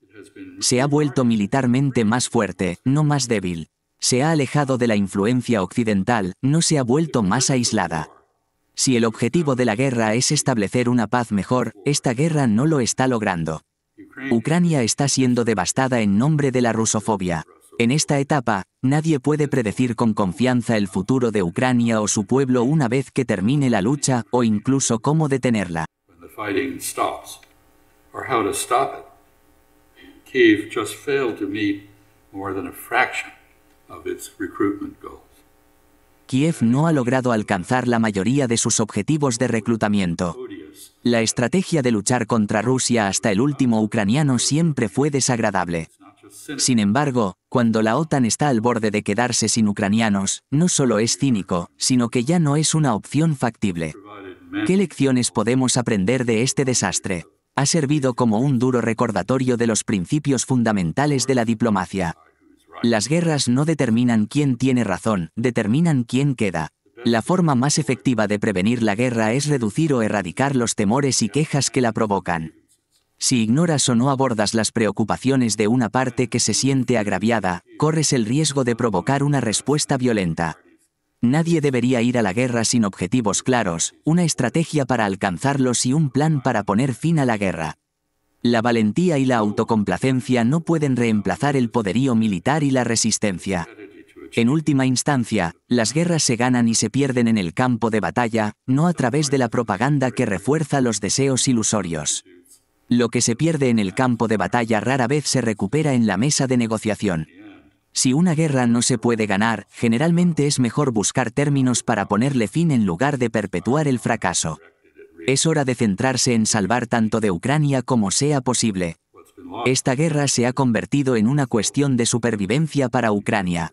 Se ha vuelto militarmente más fuerte, no más débil. Se ha alejado de la influencia occidental, no se ha vuelto más aislada. Si el objetivo de la guerra es establecer una paz mejor, esta guerra no lo está logrando. Ucrania está siendo devastada en nombre de la rusofobia. En esta etapa, nadie puede predecir con confianza el futuro de Ucrania o su pueblo una vez que termine la lucha o incluso cómo detenerla. Kiev just failed to meet more than a fraction of its recruitment goal. Kiev no ha logrado alcanzar la mayoría de sus objetivos de reclutamiento. La estrategia de luchar contra Rusia hasta el último ucraniano siempre fue desagradable. Sin embargo, cuando la OTAN está al borde de quedarse sin ucranianos, no solo es cínico, sino que ya no es una opción factible. ¿Qué lecciones podemos aprender de este desastre? Ha servido como un duro recordatorio de los principios fundamentales de la diplomacia. Las guerras no determinan quién tiene razón, determinan quién queda. La forma más efectiva de prevenir la guerra es reducir o erradicar los temores y quejas que la provocan. Si ignoras o no abordas las preocupaciones de una parte que se siente agraviada, corres el riesgo de provocar una respuesta violenta. Nadie debería ir a la guerra sin objetivos claros, una estrategia para alcanzarlos y un plan para poner fin a la guerra. La valentía y la autocomplacencia no pueden reemplazar el poderío militar y la resistencia. En última instancia, las guerras se ganan y se pierden en el campo de batalla, no a través de la propaganda que refuerza los deseos ilusorios. Lo que se pierde en el campo de batalla rara vez se recupera en la mesa de negociación. Si una guerra no se puede ganar, generalmente es mejor buscar términos para ponerle fin en lugar de perpetuar el fracaso. Es hora de centrarse en salvar tanto de Ucrania como sea posible. Esta guerra se ha convertido en una cuestión de supervivencia para Ucrania.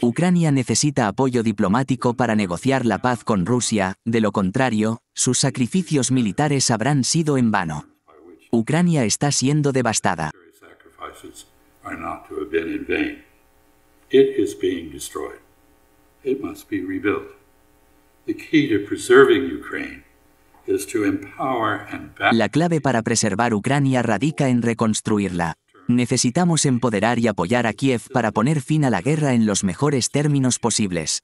Ucrania necesita apoyo diplomático para negociar la paz con Rusia, de lo contrario, sus sacrificios militares habrán sido en vano. Ucrania está siendo devastada. The key to preserving Ukraine la clave para preservar Ucrania radica en reconstruirla. Necesitamos empoderar y apoyar a Kiev para poner fin a la guerra en los mejores términos posibles.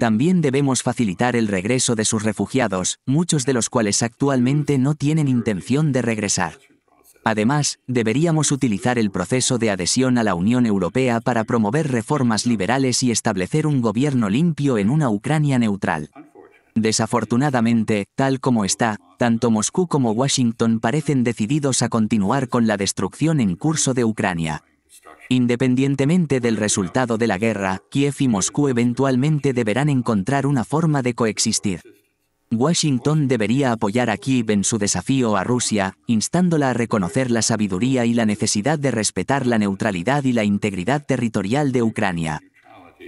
También debemos facilitar el regreso de sus refugiados, muchos de los cuales actualmente no tienen intención de regresar. Además, deberíamos utilizar el proceso de adhesión a la Unión Europea para promover reformas liberales y establecer un gobierno limpio en una Ucrania neutral. Desafortunadamente, tal como está, tanto Moscú como Washington parecen decididos a continuar con la destrucción en curso de Ucrania. Independientemente del resultado de la guerra, Kiev y Moscú eventualmente deberán encontrar una forma de coexistir. Washington debería apoyar a Kiev en su desafío a Rusia, instándola a reconocer la sabiduría y la necesidad de respetar la neutralidad y la integridad territorial de Ucrania.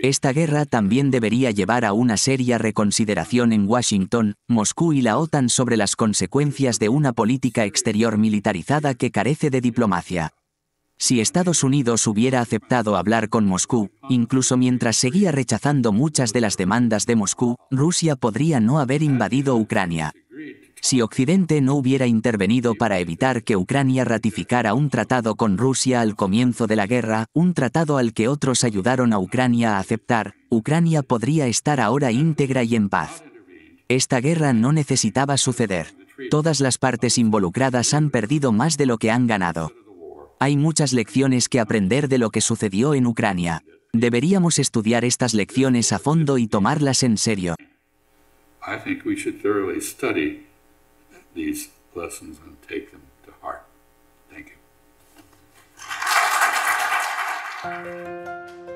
Esta guerra también debería llevar a una seria reconsideración en Washington, Moscú y la OTAN sobre las consecuencias de una política exterior militarizada que carece de diplomacia. Si Estados Unidos hubiera aceptado hablar con Moscú, incluso mientras seguía rechazando muchas de las demandas de Moscú, Rusia podría no haber invadido Ucrania si Occidente no hubiera intervenido para evitar que Ucrania ratificara un tratado con Rusia al comienzo de la guerra, un tratado al que otros ayudaron a Ucrania a aceptar, Ucrania podría estar ahora íntegra y en paz. Esta guerra no necesitaba suceder. Todas las partes involucradas han perdido más de lo que han ganado. Hay muchas lecciones que aprender de lo que sucedió en Ucrania. Deberíamos estudiar estas lecciones a fondo y tomarlas en serio. these lessons and take them to heart. Thank you.